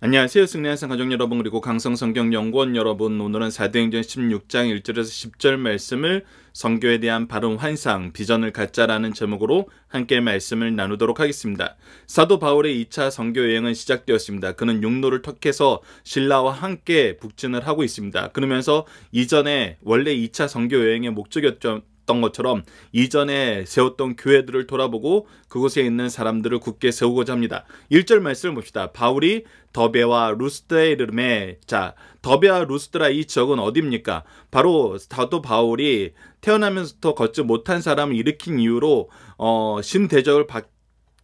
안녕하세요. 승리한 상 가족 여러분 그리고 강성성경연구원 여러분 오늘은 사도행전 16장 1절에서 10절 말씀을 성교에 대한 바른 환상, 비전을 갖자라는 제목으로 함께 말씀을 나누도록 하겠습니다. 사도 바울의 2차 성교 여행은 시작되었습니다. 그는 육로를 턱해서 신라와 함께 북진을 하고 있습니다. 그러면서 이전에 원래 2차 성교 여행의 목적이었던 세던 것처럼 이전에 세웠던 교회들을 돌아보고 그곳에 있는 사람들을 굳게 세우고자 합니다. 1절 말씀을 봅시다. 바울이 더베와 루스드의 이름에 자 더베와 루스드라 이 지역은 어디입니까? 바로 사도 바울이 태어나면서부터 걷지 못한 사람을 일으킨 이유로 어, 신대적을 받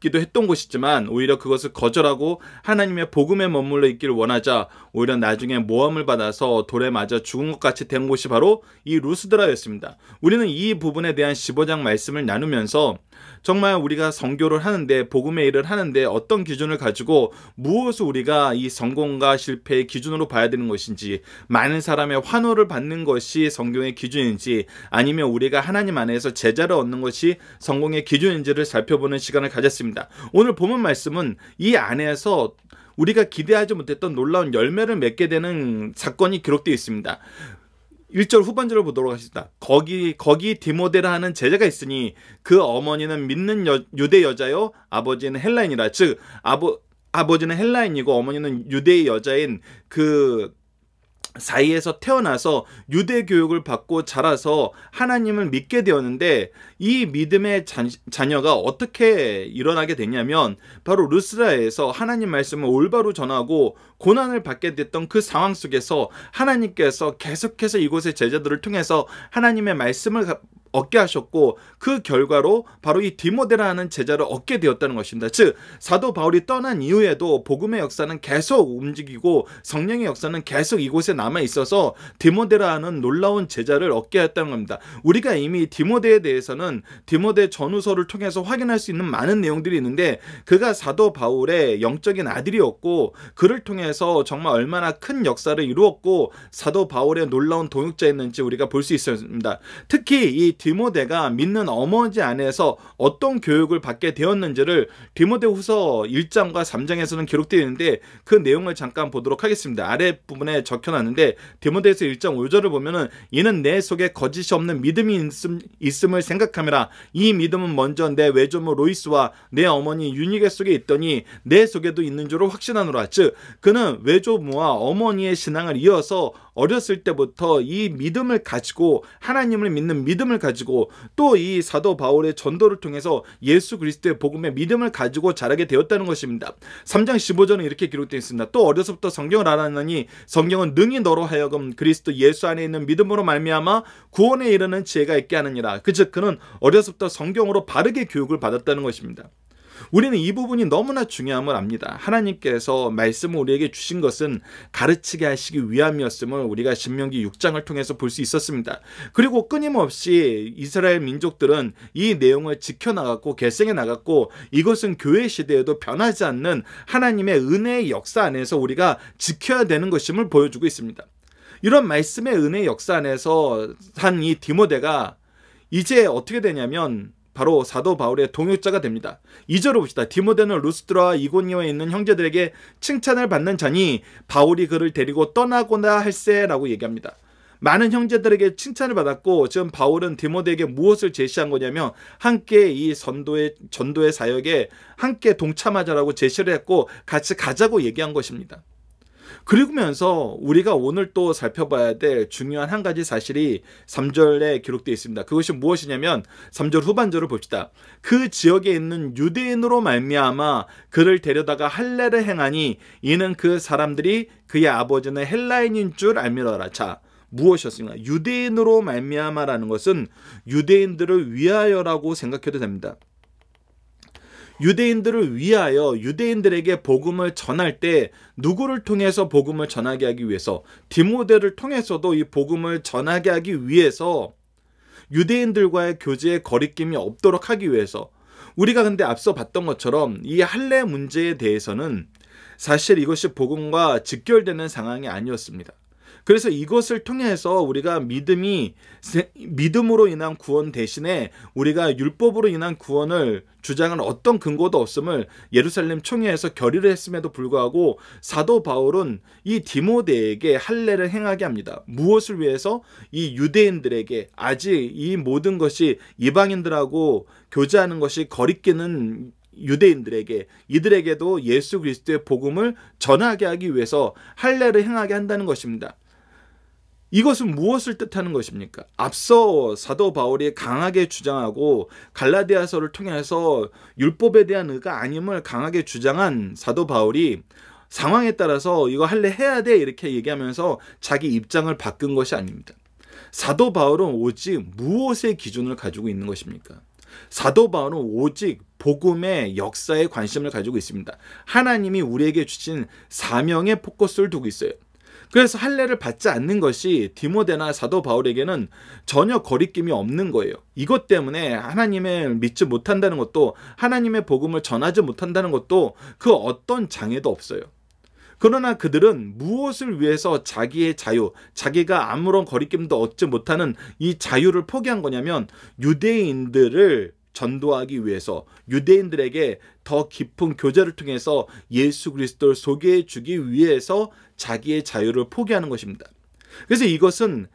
싶기도 했던 곳이지만 오히려 그것을 거절하고 하나님의 복음에 머물러 있기를 원하자 오히려 나중에 모함을 받아서 돌에 맞아 죽은 것 같이 된 곳이 바로 이 루스드라였습니다. 우리는 이 부분에 대한 15장 말씀을 나누면서 정말 우리가 성교를 하는데 복음의 일을 하는데 어떤 기준을 가지고 무엇을 우리가 이 성공과 실패의 기준으로 봐야 되는 것인지 많은 사람의 환호를 받는 것이 성경의 기준인지 아니면 우리가 하나님 안에서 제자를 얻는 것이 성공의 기준인지를 살펴보는 시간을 가졌습니다. 오늘 보면 말씀은 이 안에서 우리가 기대하지 못했던 놀라운 열매를 맺게 되는 사건이 기록되어 있습니다. 1절 후반절을 보도록 하겠습니다. 거기 거기 디모데라 하는 제자가 있으니 그 어머니는 믿는 여, 유대 여자요 아버지는 헬라인이라 즉 아버 아버지는 헬라인이고 어머니는 유대의 여자인 그 사이에서 태어나서 유대 교육을 받고 자라서 하나님을 믿게 되었는데 이 믿음의 자, 녀가 어떻게 일어나게 되냐면 바로 루스라에서 하나님 말씀을 올바로 전하고 고난을 받게 됐던 그 상황 속에서 하나님께서 계속해서 이곳의 제자들을 통해서 하나님의 말씀을 얻게 하셨고 그 결과로 바로 이 디모데라는 제자를 얻게 되었다는 것입니다. 즉 사도 바울이 떠난 이후에도 복음의 역사는 계속 움직이고 성령의 역사는 계속 이곳에 남아 있어서 디모데라는 놀라운 제자를 얻게 했다는 겁니다. 우리가 이미 디모데에 대해서는 디모데 전후서를 통해서 확인할 수 있는 많은 내용들이 있는데 그가 사도 바울의 영적인 아들이었고 그를 통해서 정말 얼마나 큰 역사를 이루었고 사도 바울의 놀라운 동역자였는지 우리가 볼 수 있습니다. 특히 이 디모데가 믿는 어머니 안에서 어떤 교육을 받게 되었는지를 디모데 후서 1장과 3장에서는 기록되어 있는데 그 내용을 잠깐 보도록 하겠습니다. 아랫부분에 적혀놨는데 디모데에서 1장 5절을 보면은 이는 내 속에 거짓이 없는 믿음이 있음, 있음을 생각하며라이 믿음은 먼저 내 외조모 로이스와 내 어머니 유니게 속에 있더니 내 속에도 있는 줄을 확신하노라 즉 그는 외조모와 어머니의 신앙을 이어서 어렸을 때부터 이 믿음을 가지고 하나님을 믿는 믿음을 가지고 또 이 사도 바울의 전도를 통해서 예수 그리스도의 복음에 믿음을 가지고 자라게 되었다는 것입니다. 3장 15절은 이렇게 기록되어 있습니다. 또 어려서부터 성경을 알았느니 성경은 능히 너로 하여금 그리스도 예수 안에 있는 믿음으로 말미암아 구원에 이르는 지혜가 있게 하느니라. 그 즉 그는 어려서부터 성경으로 바르게 교육을 받았다는 것입니다. 우리는 이 부분이 너무나 중요함을 압니다. 하나님께서 말씀을 우리에게 주신 것은 가르치게 하시기 위함이었음을 우리가 신명기 6장을 통해서 볼 수 있었습니다. 그리고 끊임없이 이스라엘 민족들은 이 내용을 지켜나갔고 계승해 나갔고 이것은 교회 시대에도 변하지 않는 하나님의 은혜의 역사 안에서 우리가 지켜야 되는 것임을 보여주고 있습니다. 이런 말씀의 은혜 역사 안에서 한 이 디모데가 이제 어떻게 되냐면 바로 사도 바울의 동역자가 됩니다. 2절을 봅시다. 디모데는 루스트라와 이고니오에 있는 형제들에게 칭찬을 받는 자니 바울이 그를 데리고 떠나고나 할세라고 얘기합니다. 많은 형제들에게 칭찬을 받았고 지금 바울은 디모데에게 무엇을 제시한 거냐면 함께 이 선도의 전도의 사역에 함께 동참하자라고 제시를 했고 같이 가자고 얘기한 것입니다. 그러면서 우리가 오늘 또 살펴봐야 될 중요한 한 가지 사실이 3절에 기록되어 있습니다. 그것이 무엇이냐면 3절 후반절을 봅시다. 그 지역에 있는 유대인으로 말미암아 그를 데려다가 할례를 행하니 이는 그 사람들이 그의 아버지는 헬라인인 줄 알미러라. 자, 무엇이었습니까? 유대인으로 말미암아라는 것은 유대인들을 위하여라고 생각해도 됩니다. 유대인들을 위하여 유대인들에게 복음을 전할 때 누구를 통해서 복음을 전하게 하기 위해서 디모데를 통해서도 이 복음을 전하게 하기 위해서 유대인들과의 교제에 거리낌이 없도록 하기 위해서 우리가 근데 앞서 봤던 것처럼 이 할례 문제에 대해서는 사실 이것이 복음과 직결되는 상황이 아니었습니다. 그래서 이것을 통해서 우리가 믿음이 믿음으로 인한 구원 대신에 우리가 율법으로 인한 구원을 주장은 어떤 근거도 없음을 예루살렘 총회에서 결의를 했음에도 불구하고 사도 바울은 이 디모데에게 할례를 행하게 합니다. 무엇을 위해서 이 유대인들에게 아직 이 모든 것이 이방인들하고 교제하는 것이 거리끼는 유대인들에게 이들에게도 예수 그리스도의 복음을 전하게 하기 위해서 할례를 행하게 한다는 것입니다. 이것은 무엇을 뜻하는 것입니까? 앞서 사도 바울이 강하게 주장하고 갈라디아서를 통해서 율법에 대한 의가 아님을 강하게 주장한 사도 바울이 상황에 따라서 이거 할래 해야 돼 이렇게 얘기하면서 자기 입장을 바꾼 것이 아닙니다. 사도 바울은 오직 무엇의 기준을 가지고 있는 것입니까? 사도 바울은 오직 복음의 역사에 관심을 가지고 있습니다. 하나님이 우리에게 주신 사명의 포커스를 두고 있어요. 그래서 할례를 받지 않는 것이 디모데나 사도 바울에게는 전혀 거리낌이 없는 거예요. 이것 때문에 하나님을 믿지 못한다는 것도 하나님의 복음을 전하지 못한다는 것도 그 어떤 장애도 없어요. 그러나 그들은 무엇을 위해서 자기의 자유, 자기가 아무런 거리낌도 얻지 못하는 이 자유를 포기한 거냐면 유대인들을 전도하기 위해서 유대인들에게 더 깊은 교제를 통해서 예수 그리스도를 소개해 주기 위해서 자기의 자유를 포기하는 것입니다. 그래서 이것은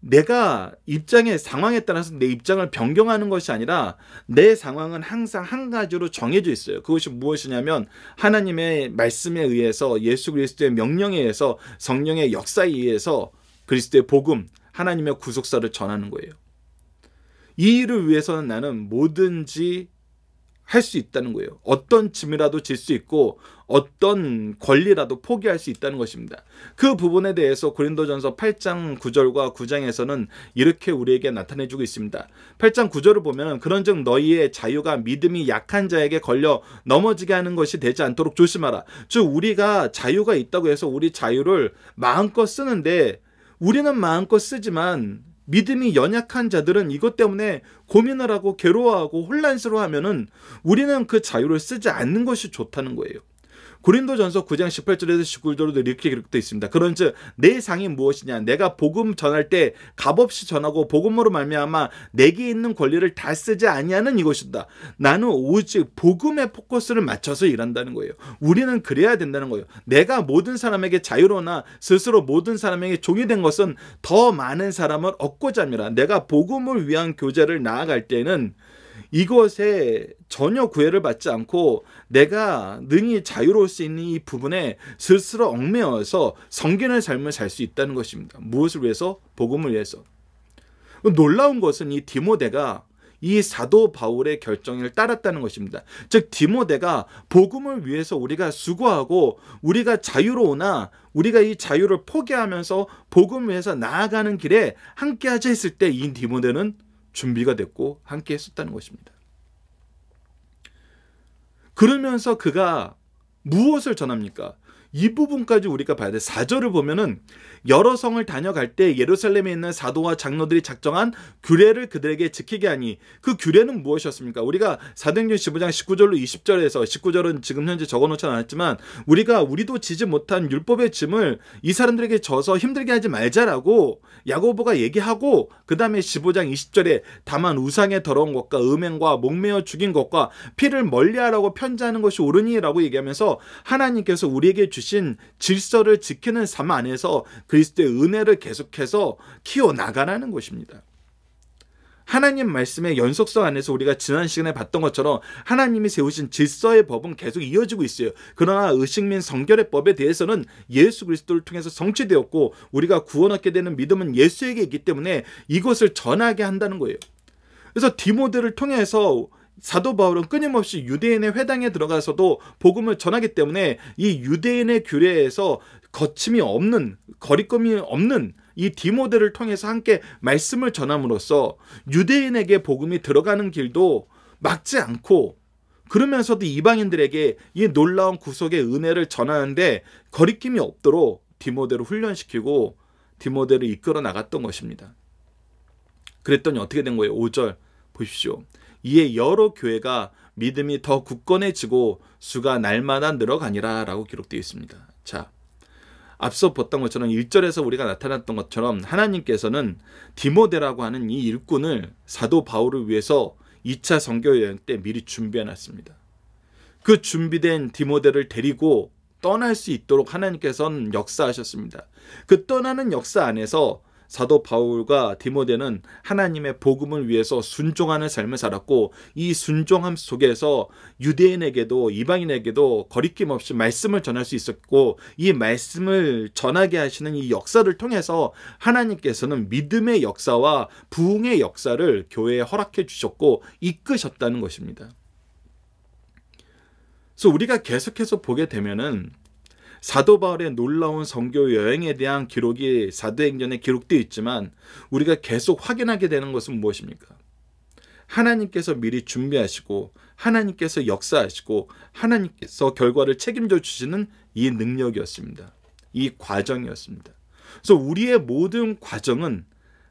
내가 입장의 상황에 따라서 내 입장을 변경하는 것이 아니라 내 상황은 항상 한 가지로 정해져 있어요. 그것이 무엇이냐면 하나님의 말씀에 의해서 예수 그리스도의 명령에 의해서 성령의 역사에 의해서 그리스도의 복음, 하나님의 구속사를 전하는 거예요. 이 일을 위해서는 나는 뭐든지 할수 있다는 거예요. 어떤 짐이라도 질 수 있고 어떤 권리라도 포기할 수 있다는 것입니다. 그 부분에 대해서 고린도전서 8장 9절과 9장에서는 이렇게 우리에게 나타내주고 있습니다. 8장 9절을 보면 그런즉 너희의 자유가 믿음이 약한 자에게 걸려 넘어지게 하는 것이 되지 않도록 조심하라. 즉 우리가 자유가 있다고 해서 우리 자유를 마음껏 쓰는데 우리는 마음껏 쓰지만 믿음이 연약한 자들은 이것 때문에 고민을 하고 괴로워하고 혼란스러워하면은 우리는 그 자유를 쓰지 않는 것이 좋다는 거예요. 고린도전서 9장 18절에서 19절에도 이렇게 기록되어 있습니다. 그런즉 내 상이 무엇이냐 내가 복음 전할 때 값없이 전하고 복음으로 말미암아 내게 있는 권리를 다 쓰지 아니하는 이것이다. 나는 오직 복음의 포커스를 맞춰서 일한다는 거예요. 우리는 그래야 된다는 거예요. 내가 모든 사람에게 자유로나 스스로 모든 사람에게 종이 된 것은 더 많은 사람을 얻고자 합니다. 내가 복음을 위한 교제를 나아갈 때는 이것에 전혀 구애를 받지 않고 내가 능히 자유로울 수 있는 이 부분에 스스로 얽매여서 성견의 삶을 살 수 있다는 것입니다. 무엇을 위해서? 복음을 위해서. 놀라운 것은 이 디모데가 이 사도 바울의 결정을 따랐다는 것입니다. 즉 디모데가 복음을 위해서 우리가 수고하고 우리가 자유로우나 우리가 이 자유를 포기하면서 복음을 위해서 나아가는 길에 함께하자 했을 때 이 디모데는 준비가 됐고 함께 했었다는 것입니다. 그러면서 그가 무엇을 전합니까? 이 부분까지 우리가 봐야 돼. 4절을 보면은 여러 성을 다녀갈 때 예루살렘에 있는 사도와 장로들이 작정한 규례를 그들에게 지키게 하니 그 규례는 무엇이었습니까? 우리가 사도행전 15장 19절로 20절에서 19절은 지금 현재 적어놓지 않았지만 우리가 우리도 지지 못한 율법의 짐을 이 사람들에게 져서 힘들게 하지 말자라고 야고보가 얘기하고 그 다음에 15장 20절에 다만 우상의 더러운 것과 음행과 목매어 죽인 것과 피를 멀리하라고 편지하는 것이 옳으니라고 얘기하면서 하나님께서 우리에게 주신 주신 질서를 지키는 삶 안에서 그리스도의 은혜를 계속해서 키워나가라는 것입니다. 하나님 말씀의 연속성 안에서 우리가 지난 시간에 봤던 것처럼 하나님이 세우신 질서의 법은 계속 이어지고 있어요. 그러나 의식민 성결의 법에 대해서는 예수 그리스도를 통해서 성취되었고 우리가 구원 얻게 되는 믿음은 예수에게 있기 때문에 이것을 전하게 한다는 거예요. 그래서 디모데를 통해서 사도 바울은 끊임없이 유대인의 회당에 들어가서도 복음을 전하기 때문에 이 유대인의 규례에서 거침이 없는 거리낌이 없는 이디모델을 통해서 함께 말씀을 전함으로써 유대인에게 복음이 들어가는 길도 막지 않고 그러면서도 이방인들에게 이 놀라운 구속의 은혜를 전하는데 거리낌이 없도록 디모델을 훈련시키고 디모델을 이끌어 나갔던 것입니다. 그랬더니 어떻게 된 거예요? 5절 보십시오. 이에 여러 교회가 믿음이 더 굳건해지고 수가 날마다 늘어가니라라고 기록되어 있습니다. 자, 앞서 봤던 것처럼 1절에서 우리가 나타났던 것처럼 하나님께서는 디모데라고 하는 이 일꾼을 사도 바울을 위해서 2차 선교 여행 때 미리 준비해 놨습니다. 그 준비된 디모데를 데리고 떠날 수 있도록 하나님께서는 역사하셨습니다. 그 떠나는 역사 안에서 사도 바울과 디모데는 하나님의 복음을 위해서 순종하는 삶을 살았고 이 순종함 속에서 유대인에게도 이방인에게도 거리낌 없이 말씀을 전할 수 있었고 이 말씀을 전하게 하시는 이 역사를 통해서 하나님께서는 믿음의 역사와 부흥의 역사를 교회에 허락해 주셨고 이끄셨다는 것입니다. 그래서 우리가 계속해서 보게 되면은 사도 바울의 놀라운 성교 여행에 대한 기록이 사도행전에 기록되어 있지만 우리가 계속 확인하게 되는 것은 무엇입니까? 하나님께서 미리 준비하시고 하나님께서 역사하시고 하나님께서 결과를 책임져 주시는 이 능력이었습니다. 이 과정이었습니다. 그래서 우리의 모든 과정은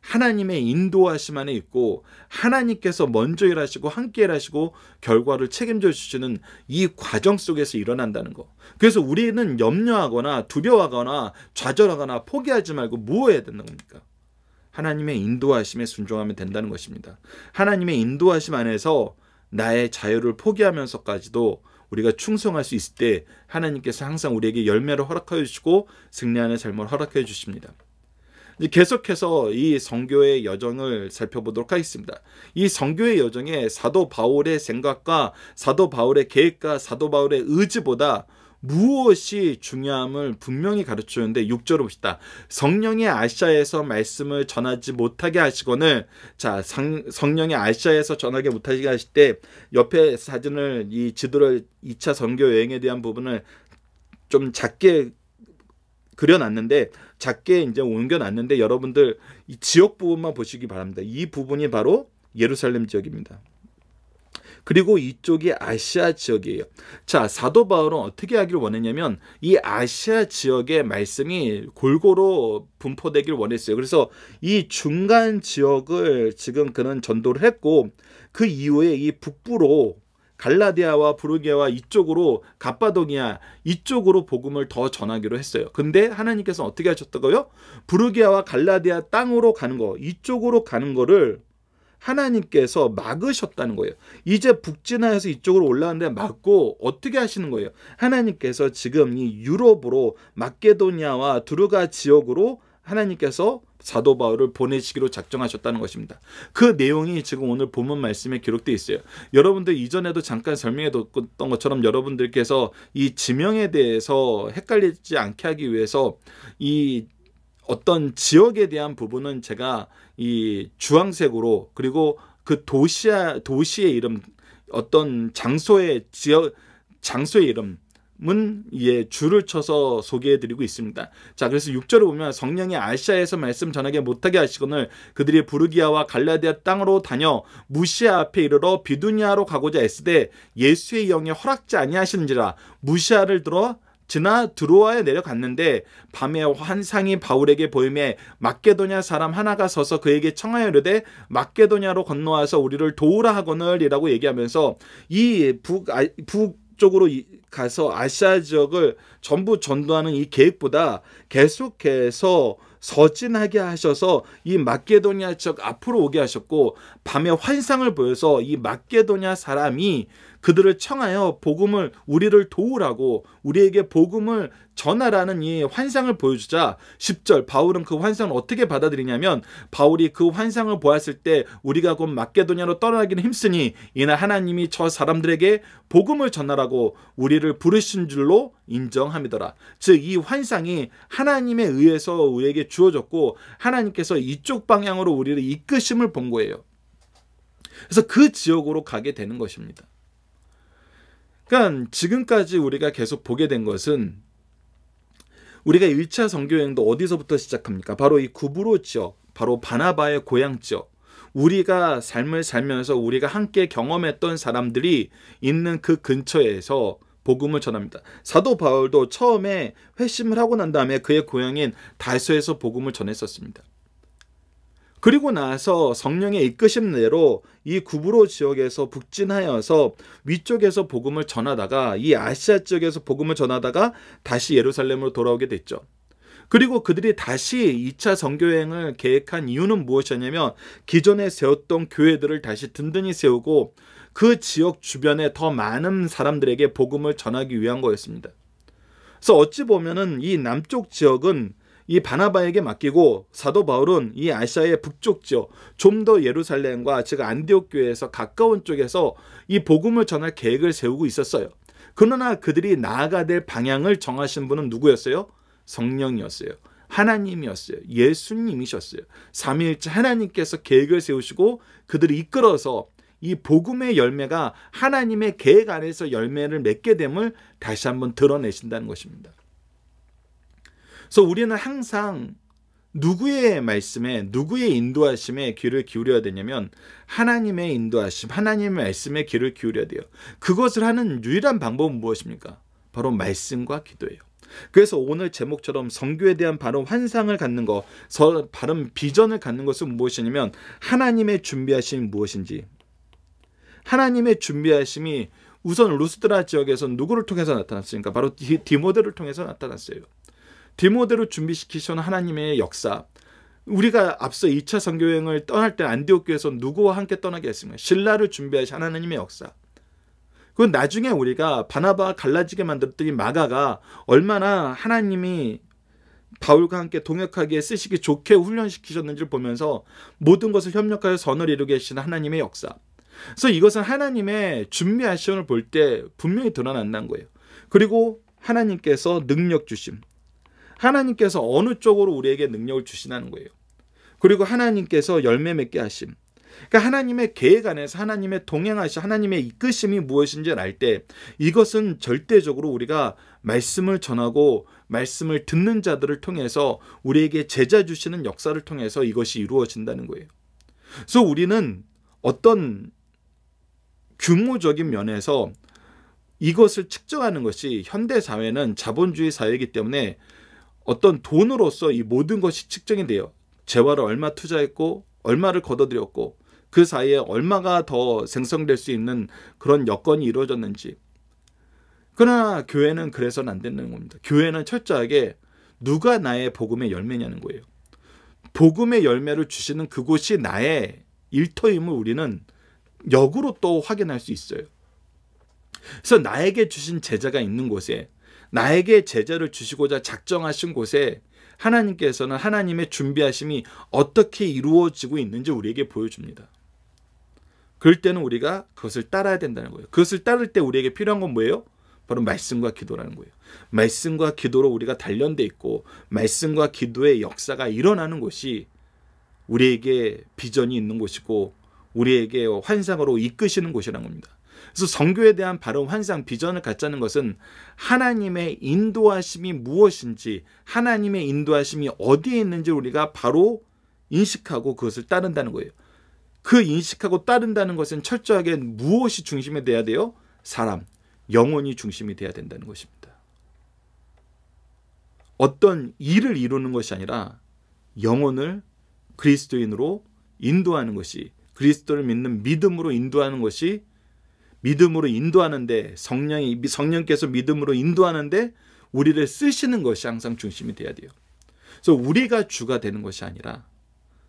하나님의 인도하심 안에 있고 하나님께서 먼저 일하시고 함께 일하시고 결과를 책임져 주시는 이 과정 속에서 일어난다는 거. 그래서 우리는 염려하거나 두려워하거나 좌절하거나 포기하지 말고 뭐 해야 된다는 겁니까? 하나님의 인도하심에 순종하면 된다는 것입니다. 하나님의 인도하심 안에서 나의 자유를 포기하면서까지도 우리가 충성할 수 있을 때 하나님께서 항상 우리에게 열매를 허락하여 주시고 승리하는 삶을 허락해 주십니다. 이제 계속해서 이 성교의 여정을 살펴보도록 하겠습니다. 이 성교의 여정에 사도 바울의 생각과 사도 바울의 계획과 사도 바울의 의지보다 무엇이 중요함을 분명히 가르치는데 6절을 봅시다. 성령의 아시아에서 말씀을 전하지 못하게 하시거늘 자 성령의 성 아시아에서 전하게 못하게 하실 때 옆에 사진을 이 지도를 2차 성교 여행에 대한 부분을 좀 작게 그려놨는데 작게 이제 옮겨놨는데 여러분들 이 지역 부분만 보시기 바랍니다. 이 부분이 바로 예루살렘 지역입니다. 그리고 이쪽이 아시아 지역이에요. 자, 사도 바울은 어떻게 하길 원했냐면 이 아시아 지역의 말씀이 골고루 분포되길 원했어요. 그래서 이 중간 지역을 지금 그는 전도를 했고 그 이후에 이 북부로 갈라디아와 부르게와 이쪽으로 갑바도기아 이쪽으로 복음을 더 전하기로 했어요. 근데 하나님께서 어떻게 하셨다고요? 부르게아와 갈라디아 땅으로 가는 거 이쪽으로 가는 거를 하나님께서 막으셨다는 거예요. 이제 북진하에서 이쪽으로 올라왔는데 막고 어떻게 하시는 거예요? 하나님께서 지금 이 유럽으로 마케도니아와 두루가 지역으로 하나님께서 사도 바울을 보내시기로 작정하셨다는 것입니다. 그 내용이 지금 오늘 본문 말씀에 기록되어 있어요. 여러분들 이전에도 잠깐 설명해뒀던 것처럼 여러분들께서 이 지명에 대해서 헷갈리지 않게 하기 위해서 이 어떤 지역에 대한 부분은 제가 이 주황색으로 그리고 그 도시야 도시의 이름 어떤 장소의 지역 장소의 이름 은 예, 줄을 쳐서 소개해 드리고 있습니다. 자, 그래서 6절을 보면 성령이 아시아에서 말씀 전하게 못하게 하시거늘 그들이 부르기아와 갈라디아 땅으로 다녀 무시아 앞에 이르러 비두니아로 가고자 했쓰되 예수의 영이 허락지 아니하시는지라 무시아를 들어 지나 드로아에 내려갔는데 밤에 환상이 바울에게 보임에 마게도냐 사람 하나가 서서 그에게 청하여르되 마게도냐로 건너와서 우리를 도우라 하거늘이라고 얘기하면서 이북북 아, 쪽으로 가서 아시아 지역을 전부 전도하는 이 계획보다 계속해서 서진하게 하셔서 이 마케도니아 지역 앞으로 오게 하셨고 밤에 환상을 보여서 이 마케도니아 사람이 그들을 청하여 복음을 우리를 도우라고 우리에게 복음을 전하라는 이 환상을 보여주자 10절 바울은 그 환상을 어떻게 받아들이냐면 바울이 그 환상을 보았을 때 우리가 곧 마게도냐로 떠나기는 힘쓰니 이날 하나님이 저 사람들에게 복음을 전하라고 우리를 부르신 줄로 인정합니다라즉 이 환상이 하나님에 의해서 우리에게 주어졌고 하나님께서 이쪽 방향으로 우리를 이끄심을 본 거예요. 그래서 그 지역으로 가게 되는 것입니다. 그러니까 지금까지 우리가 계속 보게 된 것은 우리가 1차 성교여행도 어디서부터 시작합니까? 바로 이 구부로 지역, 바로 바나바의 고향 지역. 우리가 삶을 살면서 우리가 함께 경험했던 사람들이 있는 그 근처에서 복음을 전합니다. 사도 바울도 처음에 회심을 하고 난 다음에 그의 고향인 다수에서 복음을 전했었습니다. 그리고 나서 성령의 이끄심대로 이 구부로 지역에서 북진하여서 위쪽에서 복음을 전하다가 이 아시아 지역에서 복음을 전하다가 다시 예루살렘으로 돌아오게 됐죠. 그리고 그들이 다시 2차 성교행을 계획한 이유는 무엇이었냐면 기존에 세웠던 교회들을 다시 든든히 세우고 그 지역 주변에 더 많은 사람들에게 복음을 전하기 위한 거였습니다. 그래서 어찌 보면이 남쪽 지역은 이 바나바에게 맡기고 사도 바울은 이 아시아의 북쪽 지역 좀 더 예루살렘과 즉 안디옥 교회에서 가까운 쪽에서 이 복음을 전할 계획을 세우고 있었어요. 그러나 그들이 나아가 될 방향을 정하신 분은 누구였어요? 성령이었어요. 하나님이었어요. 예수님이셨어요. 3일째 하나님께서 계획을 세우시고 그들을 이끌어서 이 복음의 열매가 하나님의 계획 안에서 열매를 맺게 됨을 다시 한번 드러내신다는 것입니다. 그래서 우리는 항상 누구의 말씀에 누구의 인도하심에 귀를 기울여야 되냐면 하나님의 인도하심, 하나님의 말씀에 귀를 기울여야 돼요. 그것을 하는 유일한 방법은 무엇입니까? 바로 말씀과 기도예요. 그래서 오늘 제목처럼 성교에 대한 바른 환상을 갖는 것, 바른 비전을 갖는 것은 무엇이냐면 하나님의 준비하심이 무엇인지 하나님의 준비하심이 우선 루스드라 지역에서 누구를 통해서 나타났습니까? 바로 디모데를 통해서 나타났어요. 디모데로 준비시키신 하나님의 역사 우리가 앞서 2차 선교행을 떠날 때 안디옥 교에서 누구와 함께 떠나게 했습니까? 신라를 준비하신 하나님의 역사. 그건 나중에 우리가 바나바 갈라지게 만들었더니 마가가 얼마나 하나님이 바울과 함께 동역하기에 쓰시기 좋게 훈련시키셨는지를 보면서 모든 것을 협력하여 선을 이루게 하신 하나님의 역사. 그래서 이것은 하나님의 준비하시험을 볼 때 분명히 드러난다는 거예요. 그리고 하나님께서 능력 주심, 하나님께서 어느 쪽으로 우리에게 능력을 주시나는 거예요. 그리고 하나님께서 열매 맺게 하심. 그러니까 하나님의 계획 안에서 하나님의 동행하시 하나님의 이끄심이 무엇인지를 알 때 이것은 절대적으로 우리가 말씀을 전하고 말씀을 듣는 자들을 통해서 우리에게 제자 주시는 역사를 통해서 이것이 이루어진다는 거예요. 그래서 우리는 어떤 규모적인 면에서 이것을 측정하는 것이 현대 사회는 자본주의 사회이기 때문에 어떤 돈으로서 이 모든 것이 측정이 돼요. 재화를 얼마 투자했고 얼마를 걷어들였고 그 사이에 얼마가 더 생성될 수 있는 그런 여건이 이루어졌는지. 그러나 교회는 그래서는 안 되는 겁니다. 교회는 철저하게 누가 나의 복음의 열매냐는 거예요. 복음의 열매를 주시는 그곳이 나의 일터임을 우리는 역으로 또 확인할 수 있어요. 그래서 나에게 주신 제자가 있는 곳에 나에게 제자를 주시고자 작정하신 곳에 하나님께서는 하나님의 준비하심이 어떻게 이루어지고 있는지 우리에게 보여줍니다. 그럴 때는 우리가 그것을 따라야 된다는 거예요. 그것을 따를 때 우리에게 필요한 건 뭐예요? 바로 말씀과 기도라는 거예요. 말씀과 기도로 우리가 단련돼 있고 말씀과 기도의 역사가 일어나는 곳이 우리에게 비전이 있는 곳이고 우리에게 환상으로 이끄시는 곳이라는 겁니다. 그래서 성교에 대한 바른 환상, 비전을 갖자는 것은 하나님의 인도하심이 무엇인지, 하나님의 인도하심이 어디에 있는지 우리가 바로 인식하고 그것을 따른다는 거예요. 그 인식하고 따른다는 것은 철저하게 무엇이 중심이 돼야 돼요? 사람, 영혼이 중심이 돼야 된다는 것입니다. 어떤 일을 이루는 것이 아니라 영혼을 그리스도인으로 인도하는 것이 그리스도를 믿는 믿음으로 인도하는 것이 믿음으로 인도하는데 성령이 성령께서 믿음으로 인도하는데 우리를 쓰시는 것이 항상 중심이 돼야 돼요. 그래서 우리가 주가 되는 것이 아니라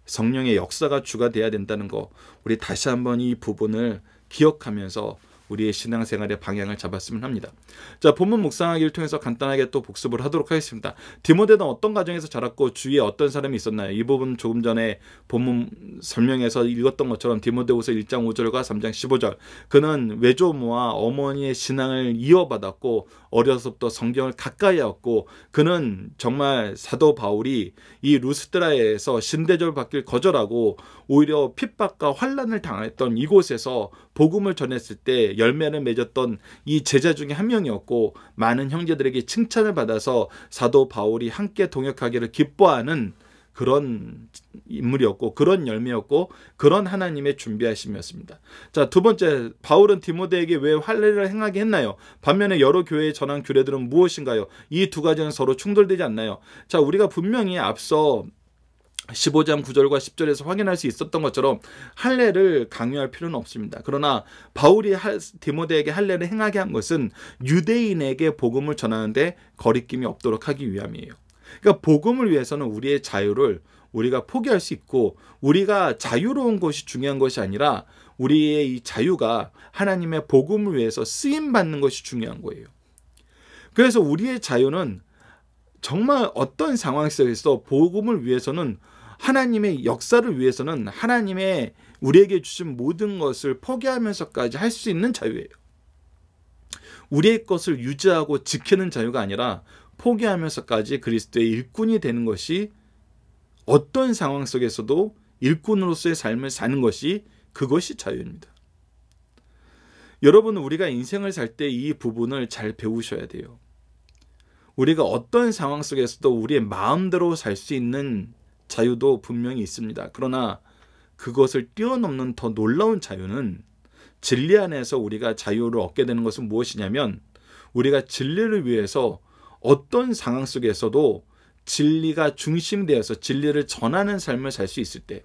성령의 역사가 주가 돼야 된다는 거 우리 다시 한번 이 부분을 기억하면서 우리의 신앙생활의 방향을 잡았으면 합니다. 자, 본문 묵상하기를 통해서 간단하게 또 복습을 하도록 하겠습니다. 디모데는 어떤 가정에서 자랐고 주위에 어떤 사람이 있었나요? 이 부분 조금 전에 본문 설명에서 읽었던 것처럼 디모데후서 1장 5절과 3장 15절 그는 외조모와 어머니의 신앙을 이어받았고 어려서부터 성경을 가까이 하였고 그는 정말 사도 바울이 이루스트라에서 신대절 받길 거절하고 오히려 핍박과 환란을 당했던 이곳에서 복음을 전했을 때 열매를 맺었던 이 제자 중에 한 명이었고 많은 형제들에게 칭찬을 받아서 사도 바울이 함께 동역하기를 기뻐하는 그런 인물이었고 그런 열매였고 그런 하나님의 준비하심이었습니다. 자, 두 번째 바울은 디모데에게 왜 할례를 행하게 했나요? 반면에 여러 교회에 전한 규례들은 무엇인가요? 이 두 가지는 서로 충돌되지 않나요? 자, 우리가 분명히 앞서 15장 9절과 10절에서 확인할 수 있었던 것처럼 할례를 강요할 필요는 없습니다. 그러나 바울이 디모데에게 할례를 행하게 한 것은 유대인에게 복음을 전하는데 거리낌이 없도록 하기 위함이에요. 그러니까 복음을 위해서는 우리의 자유를 우리가 포기할 수 있고 우리가 자유로운 것이 중요한 것이 아니라 우리의 이 자유가 하나님의 복음을 위해서 쓰임 받는 것이 중요한 거예요. 그래서 우리의 자유는 정말 어떤 상황 속에서 복음을 위해서는 하나님의 역사를 위해서는 하나님의 우리에게 주신 모든 것을 포기하면서까지 할 수 있는 자유예요. 우리의 것을 유지하고 지키는 자유가 아니라 포기하면서까지 그리스도의 일꾼이 되는 것이 어떤 상황 속에서도 일꾼으로서의 삶을 사는 것이 그것이 자유입니다. 여러분 우리가 인생을 살 때 이 부분을 잘 배우셔야 돼요. 우리가 어떤 상황 속에서도 우리의 마음대로 살 수 있는 자유도 분명히 있습니다. 그러나 그것을 뛰어넘는 더 놀라운 자유는 진리 안에서 우리가 자유를 얻게 되는 것은 무엇이냐면 우리가 진리를 위해서 어떤 상황 속에서도 진리가 중심되어서 진리를 전하는 삶을 살 수 있을 때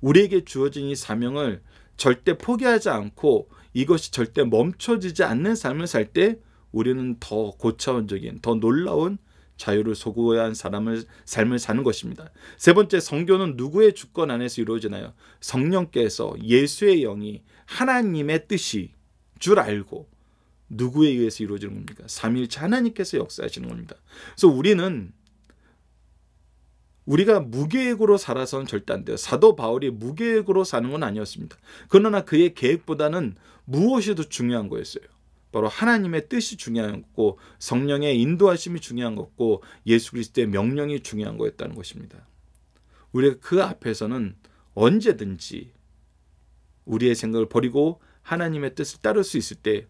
우리에게 주어진 이 사명을 절대 포기하지 않고 이것이 절대 멈춰지지 않는 삶을 살 때 우리는 더 고차원적인 더 놀라운 자유를 소구한 사람을 삶을 사는 것입니다. 세 번째 성교는 누구의 주권 안에서 이루어지나요? 성령께서 예수의 영이 하나님의 뜻이 줄 알고 누구에 의해서 이루어지는 겁니까? 삼일차 하나님께서 역사하시는 겁니다. 그래서 우리는 우리가 무계획으로 살아서는 절대 안 돼요. 사도 바울이 무계획으로 사는 건 아니었습니다. 그러나 그의 계획보다는 무엇이 더 중요한 거였어요. 바로 하나님의 뜻이 중요한 거고 성령의 인도하심이 중요한 거고 예수 그리스도의 명령이 중요한 거였다는 것입니다. 우리가 그 앞에서는 언제든지 우리의 생각을 버리고 하나님의 뜻을 따를 수 있을 때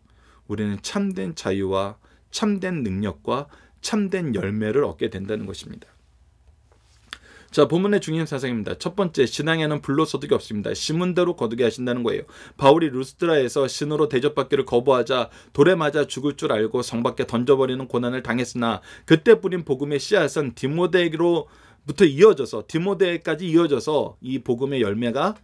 우리는 참된 자유와 참된 능력과 참된 열매를 얻게 된다는 것입니다. 자, 본문의 중요한 사상입니다. 첫 번째, 신앙에는 불로소득이 없습니다. 신문대로 거두게 하신다는 거예요. 바울이 루스트라에서 신으로 대접받기를 거부하자 돌에 맞아 죽을 줄 알고 성 밖에 던져버리는 고난을 당했으나 그때 뿌린 복음의 씨앗은 디모데에게로 부터 이어져서 디모데까지 이어져서 이 복음의 열매가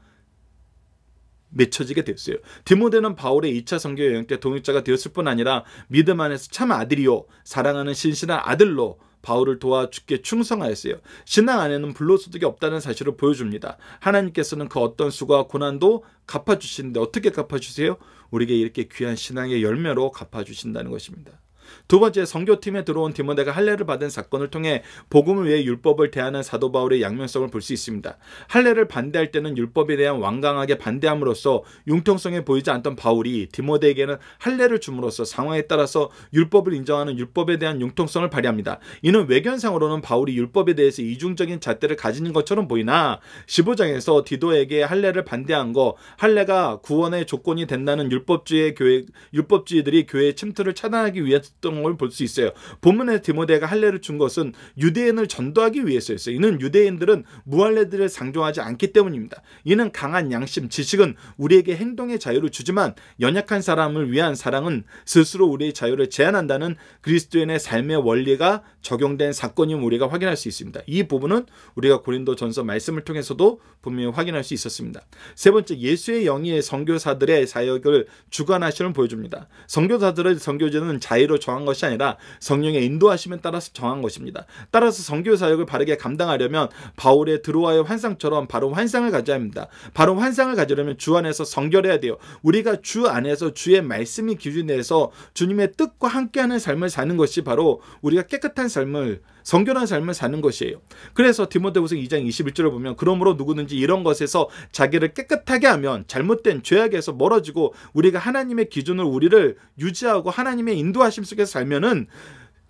맺혀지게 됐어요 디모데는 바울의 2차 성교 여행 때 동역자가 되었을 뿐 아니라 믿음 안에서 참 아들이요 사랑하는 신실한 아들로 바울을 도와 주께 충성하였어요. 신앙 안에는 불로소득이 없다는 사실을 보여줍니다. 하나님께서는 그 어떤 수가 고난도 갚아주시는데 어떻게 갚아주세요? 우리에게 이렇게 귀한 신앙의 열매로 갚아주신다는 것입니다. 두 번째 선교팀에 들어온 디모데가 할례를 받은 사건을 통해 복음을 위해 율법을 대하는 사도 바울의 양면성을 볼 수 있습니다. 할례를 반대할 때는 율법에 대한 완강하게 반대함으로써 융통성에 보이지 않던 바울이 디모데에게는 할례를 줌으로써 상황에 따라서 율법을 인정하는 율법에 대한 융통성을 발휘합니다. 이는 외견상으로는 바울이 율법에 대해서 이중적인 잣대를 가지는 것처럼 보이나 15장에서 디도에게 할례를 반대한 거 할례가 구원의 조건이 된다는 율법주의 교회 율법주의들이 교회의 침투를 차단하기 위해 있었던 걸볼수 있어요. 본문에 디모데가 할례를 준 것은 유대인을 전도하기 위해서였어요. 이는 유대인들은 무할례들을 상종하지 않기 때문입니다. 이는 강한 양심, 지식은 우리에게 행동의 자유를 주지만 연약한 사람을 위한 사랑은 스스로 우리의 자유를 제한한다는 그리스도인의 삶의 원리가 적용된 사건임을 우리가 확인할 수 있습니다. 이 부분은 우리가 고린도전서 말씀을 통해서도 분명히 확인할 수 있었습니다. 세 번째 예수의 영이 성교사들의 사역을 주관하심을 보여줍니다. 성교사들의성교제는 자의로 정한 것이 아니라 성령의 인도하심에 따라서 정한 것입니다. 따라서 성교 사역을 바르게 감당하려면 바울의 드로아의 환상처럼 바로 환상을 가져야 합니다. 바로 환상을 가지려면 주 안에서 성결해야 돼요. 우리가 주 안에서 주의 말씀이 기준에서 주님의 뜻과 함께하는 삶을 사는 것이 바로 우리가 깨끗한 삶을 성결한 삶을 사는 것이에요. 그래서 디모데후서 2장 21절을 보면 그러므로 누구든지 이런 것에서 자기를 깨끗하게 하면 잘못된 죄악에서 멀어지고 우리가 하나님의 기준을 우리를 유지하고 하나님의 인도하심 속에서 살면은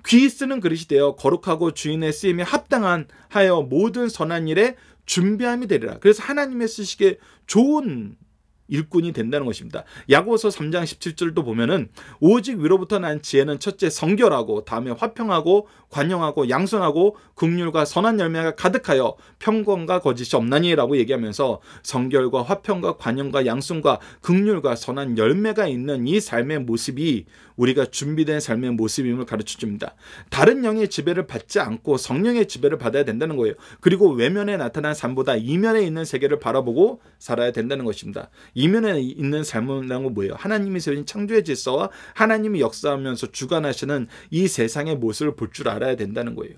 귀 쓰는 그릇이 되어 거룩하고 주인의 쓰임에 합당한 하여 모든 선한 일에 준비함이 되리라. 그래서 하나님의 쓰시기에 좋은 일꾼이 된다는 것입니다. 야고서 3장 17절도 보면은 오직 위로부터 난 지혜는 첫째 성결하고 다음에 화평하고 관용하고 양순하고 극률과 선한 열매가 가득하여 평건과 거짓이 없나니라고 얘기하면서 성결과 화평과 관용과 양순과 극률과 선한 열매가 있는 이 삶의 모습이 우리가 준비된 삶의 모습임을 가르쳐 줍니다. 다른 영의 지배를 받지 않고 성령의 지배를 받아야 된다는 거예요. 그리고 외면에 나타난 삶보다 이면에 있는 세계를 바라보고 살아야 된다는 것입니다. 이면에 있는 삶은 뭐예요? 하나님이 세우신 창조의 질서와 하나님이 역사하면서 주관하시는 이 세상의 모습을 볼 줄 알아야 알아야 된다는 거예요.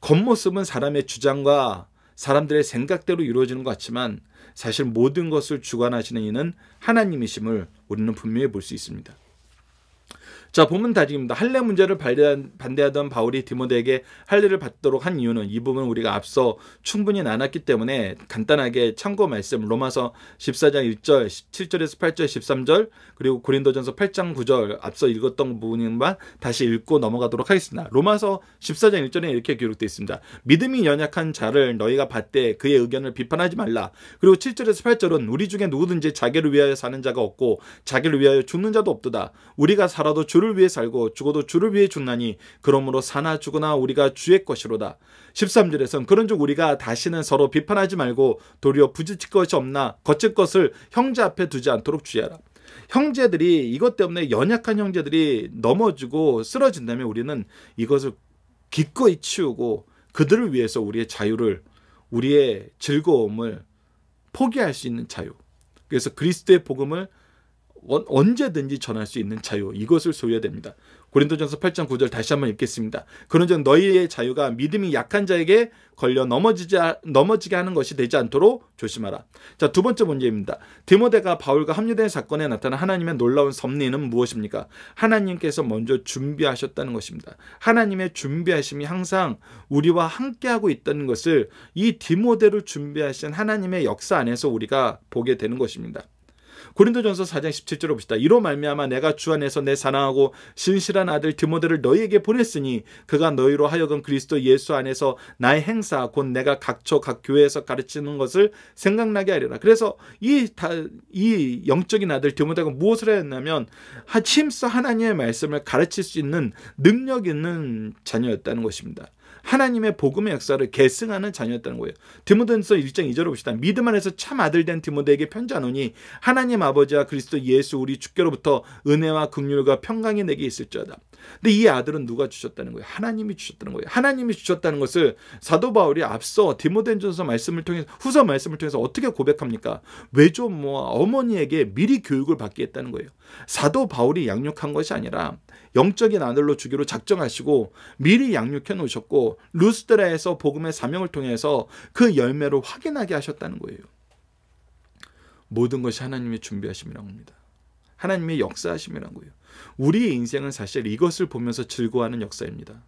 겉모습은 사람의 주장과 사람들의 생각대로 이루어지는 것 같지만 사실 모든 것을 주관하시는 이는 하나님이심을 우리는 분명히 볼 수 있습니다. 자, 본문 다짐입니다. 할례 문제를 반대하던 바울이 디모데에게 할례를 받도록 한 이유는 이 부분 우리가 앞서 충분히 나눴기 때문에 간단하게 참고 말씀 로마서 14장 1절, 17절에서 8절, 13절 그리고 고린도전서 8장 9절 앞서 읽었던 부분만 다시 읽고 넘어가도록 하겠습니다. 로마서 14장 1절에 이렇게 기록되어 있습니다. 믿음이 연약한 자를 너희가 봤되 그의 의견을 비판하지 말라. 그리고 7절에서 8절은 우리 중에 누구든지 자기를 위하여 사는 자가 없고 자기를 위하여 죽는 자도 없도다. 우리가 살아도 주 주를 위해 살고 죽어도 주를 위해 죽나니 그러므로 사나 죽으나 우리가 주의 것이로다. 13절에선 그런즉 우리가 다시는 서로 비판하지 말고 도리어 부딪힐 것이 없나 거칠 것을 형제 앞에 두지 않도록 주의하라. 형제들이 이것 때문에 연약한 형제들이 넘어지고 쓰러진다면 우리는 이것을 기꺼이 치우고 그들을 위해서 우리의 자유를 우리의 즐거움을 포기할 수 있는 자유. 그래서 그리스도의 복음을 언제든지 전할 수 있는 자유 이것을 소유해야 됩니다. 고린도전서 8장 9절 다시 한번 읽겠습니다. 그런즉 너희의 자유가 믿음이 약한 자에게 걸려 넘어지지 넘어지게 하는 것이 되지 않도록 조심하라. 자, 두 번째 문제입니다. 디모데가 바울과 합류된 사건에 나타난 하나님의 놀라운 섭리는 무엇입니까? 하나님께서 먼저 준비하셨다는 것입니다. 하나님의 준비하심이 항상 우리와 함께하고 있다는 것을 이 디모데를 준비하신 하나님의 역사 안에서 우리가 보게 되는 것입니다. 고린도전서 4장 17절을 봅시다. 이로 말미암아 내가 주 안에서 내 사랑하고 신실한 아들 디모데를 너희에게 보냈으니 그가 너희로 하여금 그리스도 예수 안에서 나의 행사 곧 내가 각처 각 교회에서 가르치는 것을 생각나게 하리라. 그래서 이다이 영적인 아들 디모데가 무엇을 했냐면 하침써 하나님의 말씀을 가르칠 수 있는 능력 있는 자녀였다는 것입니다. 하나님의 복음의 역사를 계승하는 자녀였다는 거예요. 디모데전서 1장 2절을 봅시다. 믿음 안에서 참 아들 된 디모데에게 편지하노니 하나님 아버지와 그리스도 예수 우리 주께로부터 은혜와 긍휼과 평강이 내게 있을지어다. 근데 이 아들은 누가 주셨다는 거예요? 하나님이 주셨다는 거예요. 하나님이 주셨다는 것을 사도 바울이 앞서 디모데전서 말씀을 통해서 후서 말씀을 통해서 어떻게 고백합니까? 외조모와 어머니에게 미리 교육을 받게 했다는 거예요. 사도 바울이 양육한 것이 아니라 영적인 아들로 주기로 작정하시고 미리 양육해 놓으셨고 루스드라에서 복음의 사명을 통해서 그열매로 확인하게 하셨다는 거예요. 모든 것이 하나님의 준비하심이라고 합니다. 하나님의 역사하심이라고요. 우리의 인생은 사실 이것을 보면서 즐거워하는 역사입니다.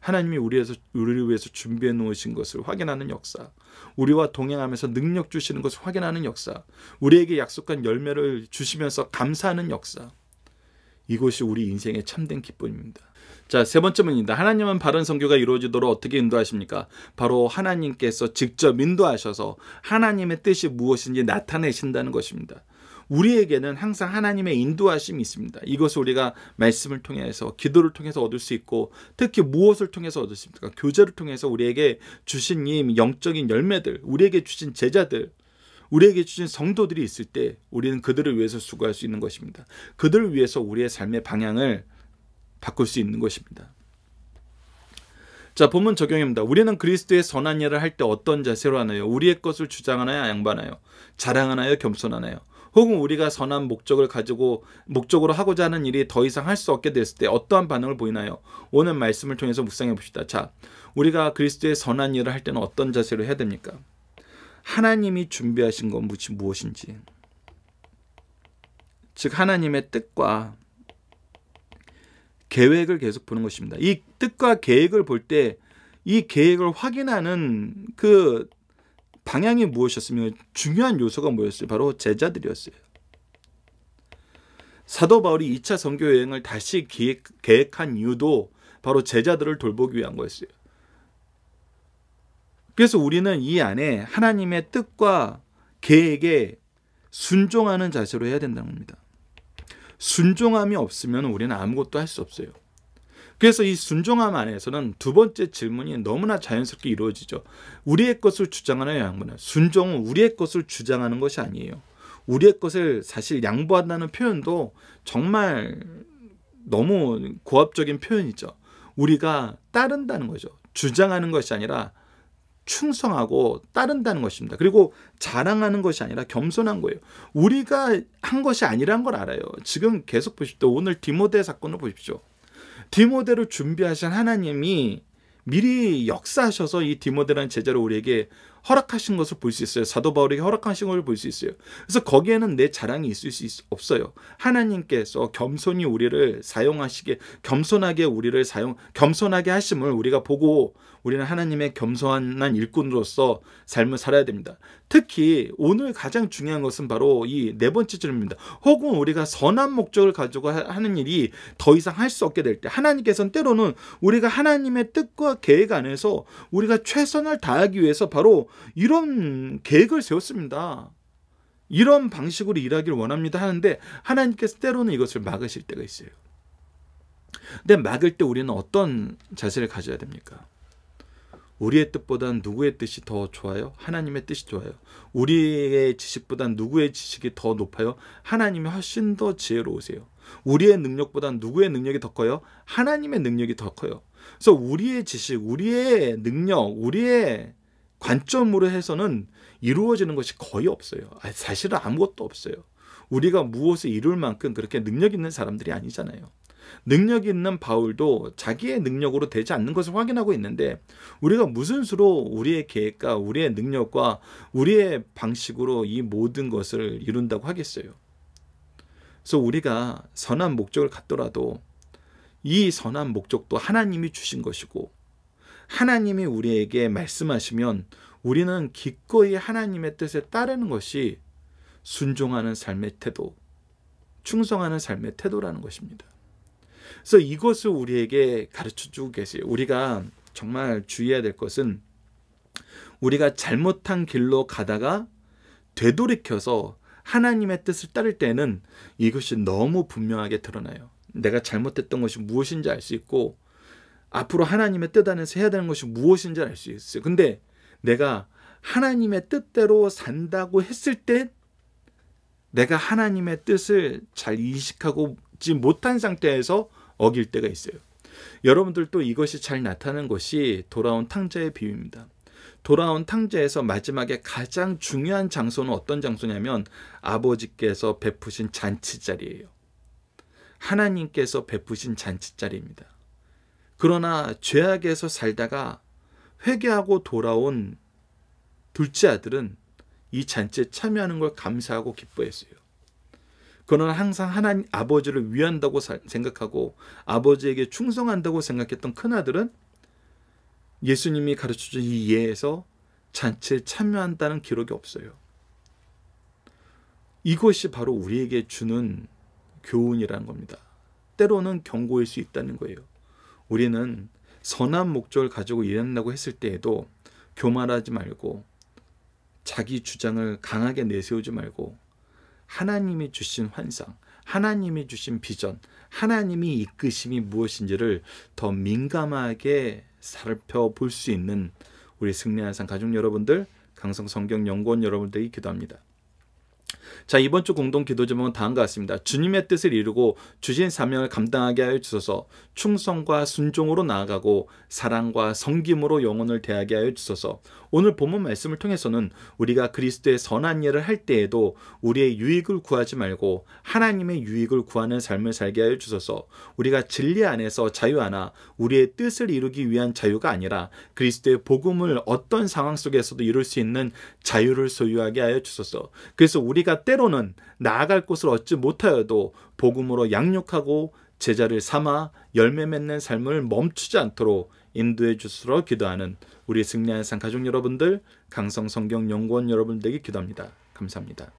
하나님이 우리에서, 우리를 위해서 준비해 놓으신 것을 확인하는 역사, 우리와 동행하면서 능력 주시는 것을 확인하는 역사, 우리에게 약속한 열매를 주시면서 감사하는 역사, 이것이 우리 인생의 참된 기쁨입니다. 자, 세 번째 문입니다. 하나님은 바른 성교가 이루어지도록 어떻게 인도하십니까? 바로 하나님께서 직접 인도하셔서 하나님의 뜻이 무엇인지 나타내신다는 것입니다. 우리에게는 항상 하나님의 인도하심이 있습니다. 이것을 우리가 말씀을 통해서 기도를 통해서 얻을 수 있고 특히 무엇을 통해서 얻을 수 있습니까? 교제를 통해서 우리에게 주신 이 영적인 열매들, 우리에게 주신 제자들 우리에게 주신 성도들이 있을 때 우리는 그들을 위해서 수고할 수 있는 것입니다. 그들을 위해서 우리의 삶의 방향을 바꿀 수 있는 것입니다. 자, 본문 적용입니다. 우리는 그리스도의 선한 일을 할 때 어떤 자세로 하나요? 우리의 것을 주장하나요? 양반하요? 자랑하나요? 겸손하나요? 혹은 우리가 선한 목적을 가지고 목적으로 하고자 하는 일이 더 이상 할 수 없게 됐을 때 어떠한 반응을 보이나요? 오늘 말씀을 통해서 묵상해 봅시다. 자, 우리가 그리스도의 선한 일을 할 때는 어떤 자세로 해야 됩니까? 하나님이 준비하신 건 무엇인지 즉 하나님의 뜻과 계획을 계속 보는 것입니다. 이 뜻과 계획을 볼 때 이 계획을 확인하는 그 방향이 무엇이었으며 중요한 요소가 뭐였어요? 바로 제자들이었어요. 사도 바울이 2차 선교 여행을 다시 기획, 계획한 이유도 바로 제자들을 돌보기 위한 거였어요. 그래서 우리는 이 안에 하나님의 뜻과 계획에 순종하는 자세로 해야 된다는 겁니다. 순종함이 없으면 우리는 아무것도 할 수 없어요. 그래서 이 순종함 안에서는 두 번째 질문이 너무나 자연스럽게 이루어지죠. 우리의 것을 주장하는 양보는 순종은 우리의 것을 주장하는 것이 아니에요. 우리의 것을 사실 양보한다는 표현도 정말 너무 고압적인 표현이죠. 우리가 따른다는 거죠. 주장하는 것이 아니라 충성하고 따른다는 것입니다. 그리고 자랑하는 것이 아니라 겸손한 거예요. 우리가 한 것이 아니란 걸 알아요. 지금 계속 보십시오. 오늘 디모데 사건을 보십시오. 디모데를 준비하신 하나님이 미리 역사하셔서 이 디모데라는 제자를 우리에게 허락하신 것을 볼 수 있어요. 사도 바울에게 허락하신 것을 볼 수 있어요. 그래서 거기에는 내 자랑이 있을 수 있, 없어요. 하나님께서 겸손히 우리를 사용하시게 겸손하게 우리를 사용 겸손하게 하심을 우리가 보고 우리는 하나님의 겸손한 일꾼으로서 삶을 살아야 됩니다. 특히 오늘 가장 중요한 것은 바로 이 네 번째 줄입니다. 혹은 우리가 선한 목적을 가지고 하는 일이 더 이상 할 수 없게 될 때 하나님께서는 때로는 우리가 하나님의 뜻과 계획 안에서 우리가 최선을 다하기 위해서 바로 이런 계획을 세웠습니다. 이런 방식으로 일하길 원합니다 하는데 하나님께서 때로는 이것을 막으실 때가 있어요. 근데 막을 때 우리는 어떤 자세를 가져야 됩니까? 우리의 뜻보단 누구의 뜻이 더 좋아요? 하나님의 뜻이 좋아요. 우리의 지식보단 누구의 지식이 더 높아요? 하나님이 훨씬 더 지혜로우세요. 우리의 능력보단 누구의 능력이 더 커요? 하나님의 능력이 더 커요. 그래서 우리의 지식, 우리의 능력, 우리의 관점으로 해서는 이루어지는 것이 거의 없어요. 아, 사실은 아무것도 없어요. 우리가 무엇을 이룰 만큼 그렇게 능력 있는 사람들이 아니잖아요. 능력 있는 바울도 자기의 능력으로 되지 않는 것을 확인하고 있는데 우리가 무슨 수로 우리의 계획과 우리의 능력과 우리의 방식으로 이 모든 것을 이룬다고 하겠어요. 그래서 우리가 선한 목적을 갖더라도 이 선한 목적도 하나님이 주신 것이고 하나님이 우리에게 말씀하시면 우리는 기꺼이 하나님의 뜻에 따르는 것이 순종하는 삶의 태도, 충성하는 삶의 태도라는 것입니다. 그래서 이것을 우리에게 가르쳐 주고 계세요. 우리가 정말 주의해야 될 것은 우리가 잘못한 길로 가다가 되돌이켜서 하나님의 뜻을 따를 때는 이것이 너무 분명하게 드러나요. 내가 잘못했던 것이 무엇인지 알 수 있고 앞으로 하나님의 뜻 안에서 해야 되는 것이 무엇인지 알 수 있어요. 근데 내가 하나님의 뜻대로 산다고 했을 때 내가 하나님의 뜻을 잘 인식하고 얻지 못한 상태에서 어길 때가 있어요. 여러분들도 이것이 잘 나타나는 것이 돌아온 탕자의 비유입니다. 돌아온 탕자에서 마지막에 가장 중요한 장소는 어떤 장소냐면 아버지께서 베푸신 잔치 자리예요. 하나님께서 베푸신 잔치 자리입니다. 그러나 죄악에서 살다가 회개하고 돌아온 둘째 아들은 이 잔치에 참여하는 걸 감사하고 기뻐했어요. 그는 항상 하나님 아버지를 위한다고 생각하고 아버지에게 충성한다고 생각했던 큰아들은 예수님이 가르쳐준 이 예에서 잔치에 참여한다는 기록이 없어요. 이것이 바로 우리에게 주는 교훈이라는 겁니다. 때로는 경고일 수 있다는 거예요. 우리는 선한 목적을 가지고 일한다고 했을 때에도 교만하지 말고 자기 주장을 강하게 내세우지 말고 하나님이 주신 환상, 하나님이 주신 비전, 하나님이 이끄심이 무엇인지를 더 민감하게 살펴볼 수 있는 우리 승리한 상 가족 여러분들, 강성 성경 연구원 여러분들이 기도합니다. 자 이번 주 공동 기도 제목은 다음과 같습니다. 주님의 뜻을 이루고 주신 사명을 감당하게 하여 주소서. 충성과 순종으로 나아가고 사랑과 성김으로 영혼을 대하게 하여 주소서. 오늘 본문 말씀을 통해서는 우리가 그리스도의 선한 일을 할 때에도 우리의 유익을 구하지 말고 하나님의 유익을 구하는 삶을 살게 하여 주소서. 우리가 진리 안에서 자유하나 우리의 뜻을 이루기 위한 자유가 아니라 그리스도의 복음을 어떤 상황 속에서도 이룰 수 있는 자유를 소유하게 하여 주소서. 그래서 우리가 때로는 나아갈 곳을 얻지 못하여도 복음으로 양육하고 제자를 삼아 열매 맺는 삶을 멈추지 않도록 인도해 주시러 기도하는 우리 승리한 상 가족 여러분들, 강성 성경 연구원 여러분들에게 기도합니다. 감사합니다.